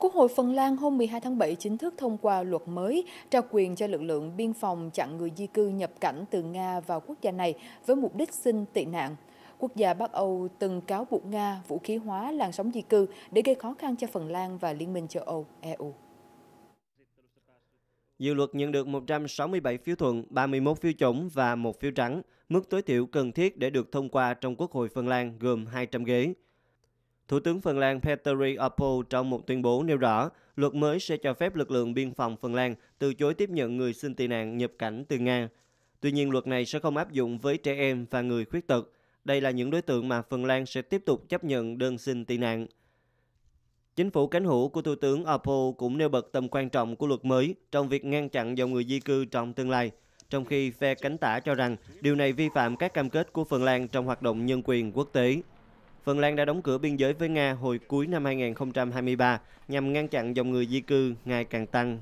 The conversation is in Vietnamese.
Quốc hội Phần Lan hôm 12 tháng 7 chính thức thông qua luật mới trao quyền cho lực lượng biên phòng chặn người di cư nhập cảnh từ Nga vào quốc gia này với mục đích xin tị nạn. Quốc gia Bắc Âu từng cáo buộc Nga vũ khí hóa làn sóng di cư để gây khó khăn cho Phần Lan và Liên minh châu Âu, EU. Dự luật nhận được 167 phiếu thuận, 31 phiếu chống và một phiếu trắng, mức tối thiểu cần thiết để được thông qua trong Quốc hội Phần Lan gồm 200 ghế. Thủ tướng Phần Lan Petteri Orpo trong một tuyên bố nêu rõ, luật mới sẽ cho phép lực lượng biên phòng Phần Lan từ chối tiếp nhận người xin tị nạn nhập cảnh từ Nga. Tuy nhiên, luật này sẽ không áp dụng với trẻ em và người khuyết tật. Đây là những đối tượng mà Phần Lan sẽ tiếp tục chấp nhận đơn xin tị nạn. Chính phủ cánh hữu của Thủ tướng Orpo cũng nêu bật tầm quan trọng của luật mới trong việc ngăn chặn dòng người di cư trong tương lai, trong khi phe cánh tả cho rằng điều này vi phạm các cam kết của Phần Lan trong hoạt động nhân quyền quốc tế. Phần Lan đã đóng cửa biên giới với Nga hồi cuối năm 2023 nhằm ngăn chặn dòng người di cư ngày càng tăng